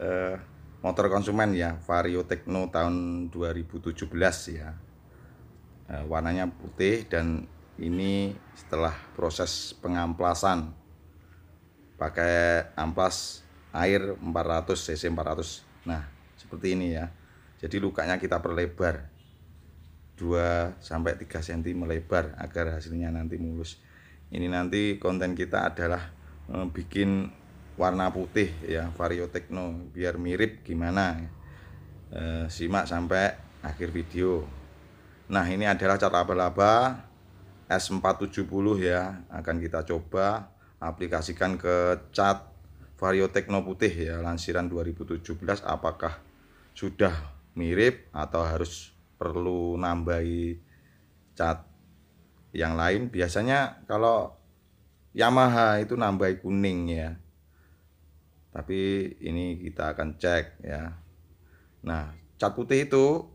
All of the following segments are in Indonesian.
eh, motor konsumen ya Vario Techno tahun 2017 ya eh, warnanya putih dan ini setelah proses pengamplasan pakai amplas air 400 cc 400 nah seperti ini ya jadi lukanya kita perlebar 2 sampai 3 cm melebar agar hasilnya nanti mulus ini nanti konten kita adalah eh, bikin warna putih ya vario techno biar mirip gimana e, simak sampai akhir video nah ini adalah cat laba-laba S470 ya akan kita coba aplikasikan ke cat vario techno putih ya lansiran 2017 apakah sudah mirip atau harus perlu nambahi cat yang lain biasanya kalau Yamaha itu nambahi kuning ya tapi ini kita akan cek ya nah cat putih itu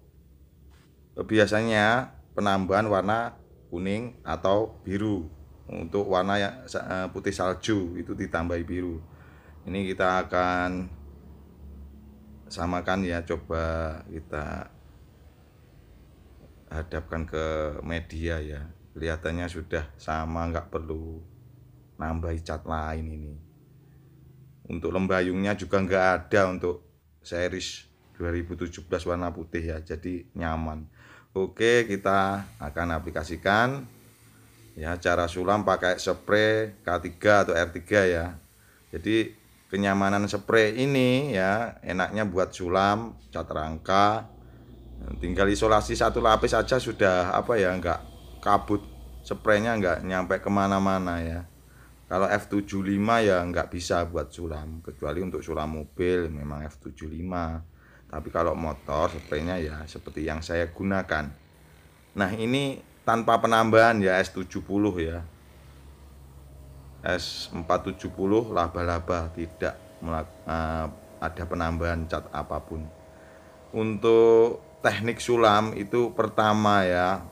eh, biasanya penambahan warna kuning atau biru untuk warna yang eh, putih salju itu ditambahi biru ini kita akan samakan ya coba kita hadapkan ke media ya kelihatannya sudah sama nggak perlu nambah cat lain ini untuk lembayungnya juga nggak ada untuk series 2017 warna putih ya jadi nyaman oke kita akan aplikasikan ya cara sulam pakai spray K3 atau R3 ya jadi kenyamanan spray ini ya enaknya buat sulam cat rangka tinggal isolasi satu lapis aja sudah apa ya nggak kabut spraynya nggak nyampe kemana-mana ya kalau F75 ya nggak bisa buat sulam, kecuali untuk sulam mobil memang F75. Tapi kalau motor spraynya ya seperti yang saya gunakan. Nah, ini tanpa penambahan ya S70 ya. S470 laba-laba tidak eh, ada penambahan cat apapun. Untuk teknik sulam itu pertama ya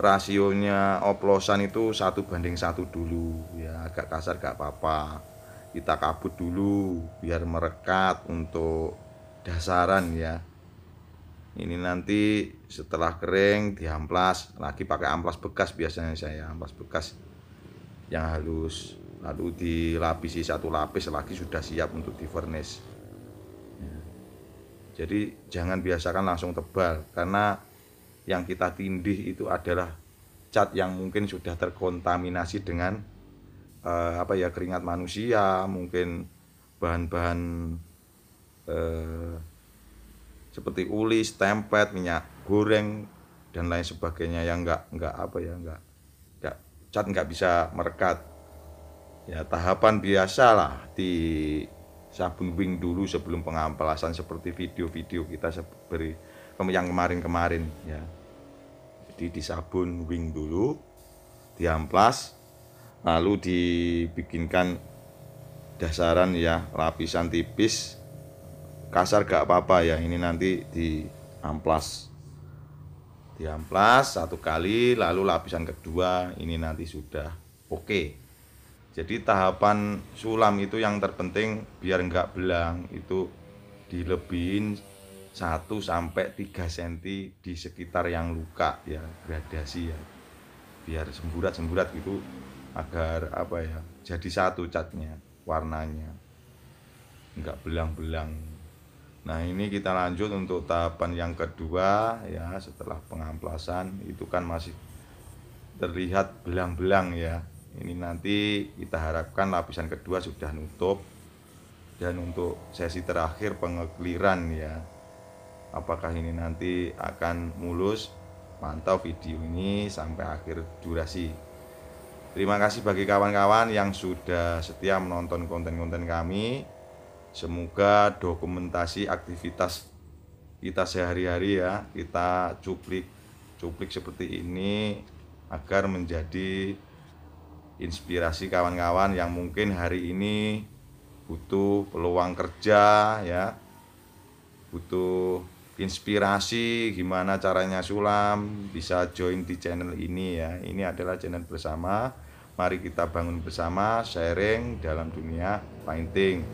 rasionya oplosan itu satu banding satu dulu ya agak kasar gak apa-apa kita kabut dulu biar merekat untuk dasaran ya ini nanti setelah kering diamplas lagi pakai amplas bekas biasanya saya amplas bekas yang halus lalu dilapisi satu lapis lagi sudah siap untuk di furnace ya. jadi jangan biasakan langsung tebal karena yang kita tindih itu adalah cat yang mungkin sudah terkontaminasi dengan eh, apa ya keringat manusia, mungkin bahan-bahan eh, seperti uli, stempet, minyak goreng dan lain sebagainya yang enggak enggak apa ya enggak enggak cat enggak bisa merekat. Ya tahapan biasalah di sabun wing dulu sebelum pengamplasan seperti video-video kita beri yang kemarin-kemarin ya. Jadi disabun wing dulu, diamplas, lalu dibikinkan dasaran ya lapisan tipis. Kasar gak apa-apa ya, ini nanti di amplas, di amplas satu kali, lalu lapisan kedua ini nanti sudah oke. Jadi tahapan sulam itu yang terpenting biar nggak belang itu dilebihin 1 sampai 3 cm di sekitar yang luka ya gradasi ya biar semburat-semburat gitu agar apa ya jadi satu catnya warnanya enggak belang-belang nah ini kita lanjut untuk tahapan yang kedua ya setelah pengamplasan itu kan masih terlihat belang-belang ya ini nanti kita harapkan lapisan kedua sudah nutup dan untuk sesi terakhir pengekliran ya apakah ini nanti akan mulus pantau video ini sampai akhir durasi terima kasih bagi kawan-kawan yang sudah setia menonton konten-konten kami semoga dokumentasi aktivitas kita sehari-hari ya kita cuplik cuplik seperti ini agar menjadi inspirasi kawan-kawan yang mungkin hari ini butuh peluang kerja ya butuh inspirasi gimana caranya sulam bisa join di channel ini ya ini adalah channel bersama mari kita bangun bersama sharing dalam dunia painting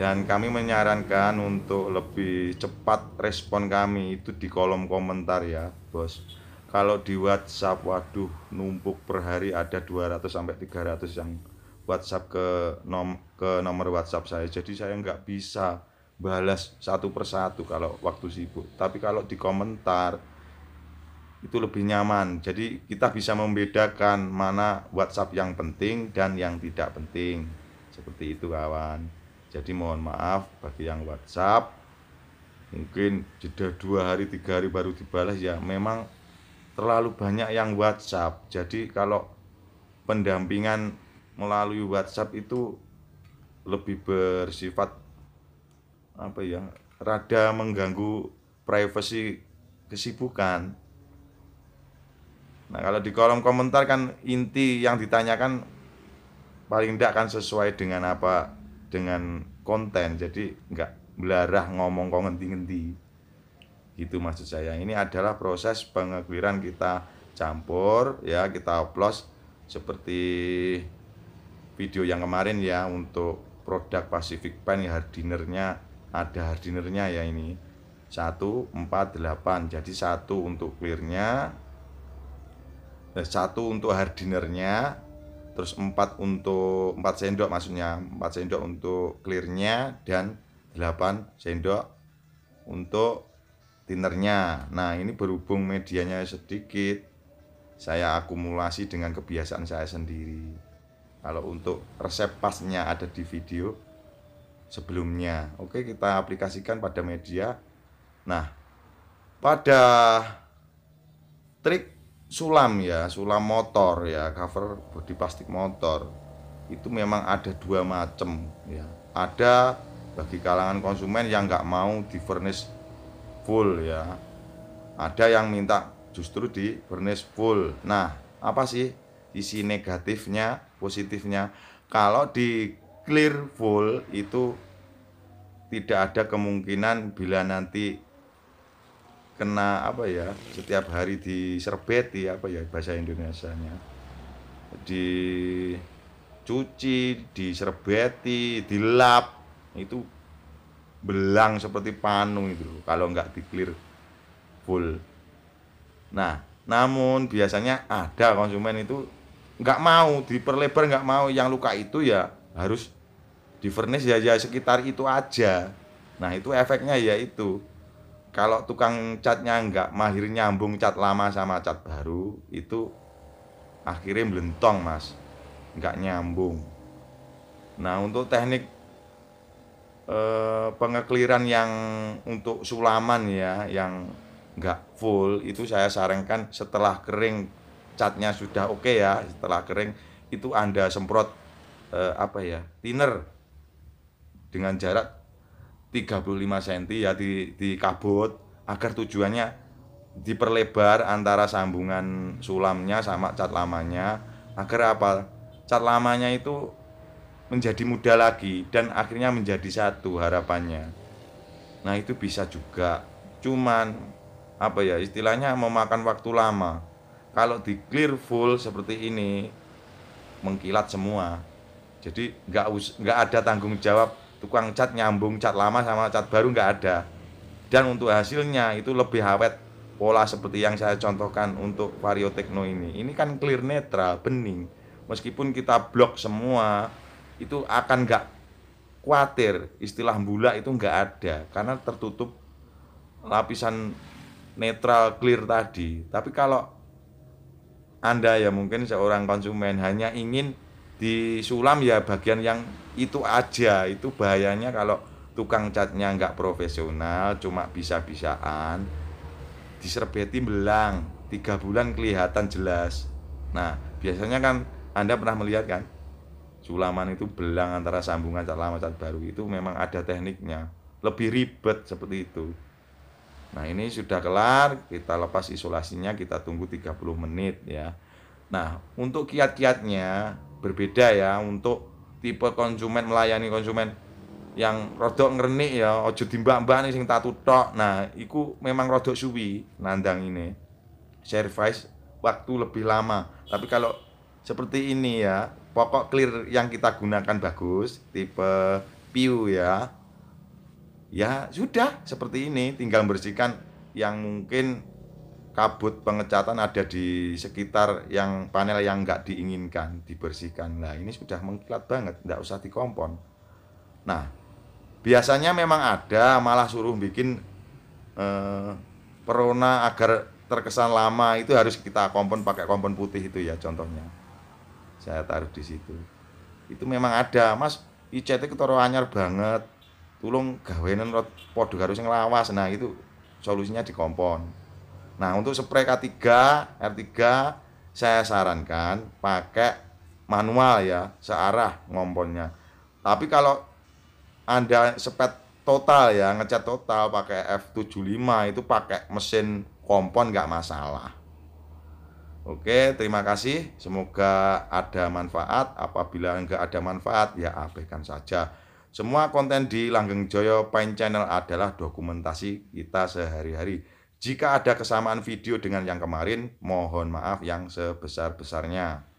dan kami menyarankan untuk lebih cepat respon kami itu di kolom komentar ya bos kalau di WhatsApp waduh numpuk per hari ada 200 sampai 300 yang WhatsApp ke nom ke nomor WhatsApp saya jadi saya nggak bisa balas satu persatu kalau waktu sibuk tapi kalau di komentar itu lebih nyaman jadi kita bisa membedakan mana WhatsApp yang penting dan yang tidak penting seperti itu kawan jadi mohon maaf bagi yang WhatsApp mungkin jeda dua hari tiga hari baru dibalas ya memang terlalu banyak yang WhatsApp jadi kalau pendampingan melalui WhatsApp itu lebih bersifat apa ya rada mengganggu privasi kesibukan nah kalau di kolom komentar kan inti yang ditanyakan paling tidak kan sesuai dengan apa dengan konten jadi nggak belarah ngomong kok ngenti-ngenti gitu maksud saya ini adalah proses pengakhiran kita campur ya kita oplos seperti video yang kemarin ya untuk produk Pacific Pen ya hardinernya ada hardinernya ya ini 148 jadi satu untuk clearnya satu untuk hardinernya terus empat untuk empat sendok maksudnya empat sendok untuk clearnya dan 8 sendok untuk tinernya nah ini berhubung medianya sedikit saya akumulasi dengan kebiasaan saya sendiri kalau untuk resep pasnya ada di video sebelumnya. Oke, kita aplikasikan pada media. Nah, pada trik sulam ya, sulam motor ya, cover body plastik motor. Itu memang ada dua macam ya. Ada bagi kalangan konsumen yang nggak mau di furnish full ya. Ada yang minta justru di furnish full. Nah, apa sih isi negatifnya, positifnya? Kalau di clear full itu tidak ada kemungkinan bila nanti kena apa ya setiap hari diserbeti apa ya bahasa Indonesianya dicuci diserbeti dilap itu belang seperti panu itu kalau nggak di clear full nah namun biasanya ada konsumen itu nggak mau diperlebar nggak mau yang luka itu ya harus di furnace ya ya sekitar itu aja nah itu efeknya ya itu kalau tukang catnya nggak mahir nyambung cat lama sama cat baru itu akhirnya melentong mas nggak nyambung nah untuk teknik eh, pengekliran yang untuk sulaman ya yang nggak full itu saya sarankan setelah kering catnya sudah oke okay ya setelah kering itu anda semprot eh, apa ya thinner dengan jarak 35 cm ya di, di kabut agar tujuannya diperlebar antara sambungan sulamnya sama cat lamanya agar apa cat lamanya itu menjadi muda lagi dan akhirnya menjadi satu harapannya nah itu bisa juga cuman apa ya istilahnya memakan waktu lama kalau di clear full seperti ini mengkilat semua jadi nggak nggak ada tanggung jawab tukang cat nyambung cat lama sama cat baru nggak ada dan untuk hasilnya itu lebih awet pola seperti yang saya contohkan untuk vario tekno ini ini kan clear netral bening meskipun kita blok semua itu akan nggak khawatir istilah bula itu nggak ada karena tertutup lapisan netral clear tadi tapi kalau anda ya mungkin seorang konsumen hanya ingin disulam ya bagian yang itu aja itu bahayanya kalau tukang catnya nggak profesional cuma bisa-bisaan diserbeti belang tiga bulan kelihatan jelas nah biasanya kan anda pernah melihat kan sulaman itu belang antara sambungan cat lama cat baru itu memang ada tekniknya lebih ribet seperti itu nah ini sudah kelar kita lepas isolasinya kita tunggu 30 menit ya Nah, untuk kiat-kiatnya berbeda ya untuk tipe konsumen melayani konsumen yang rodok ngernik ya ojo dimbak-mbak nih sing tatu tok. Nah, iku memang rodok suwi nandang ini. Service waktu lebih lama. Tapi kalau seperti ini ya, pokok clear yang kita gunakan bagus, tipe piu ya. Ya, sudah seperti ini tinggal bersihkan yang mungkin kabut pengecatan ada di sekitar yang panel yang nggak diinginkan dibersihkan lah ini sudah mengkilat banget nggak usah dikompon nah biasanya memang ada malah suruh bikin eh, perona agar terkesan lama itu harus kita kompon pakai kompon putih itu ya contohnya saya taruh di situ itu memang ada mas ICT itu anyar banget tulung gawenan podo harus ngelawas nah itu solusinya dikompon Nah, untuk spray K3, R3 saya sarankan pakai manual ya, searah ngomponnya. Tapi kalau Anda sepet total ya, ngecat total pakai F75 itu pakai mesin kompon nggak masalah. Oke, terima kasih. Semoga ada manfaat. Apabila nggak ada manfaat, ya abaikan saja. Semua konten di Langgeng Joyo Paint Channel adalah dokumentasi kita sehari-hari jika ada kesamaan video dengan yang kemarin, mohon maaf yang sebesar-besarnya.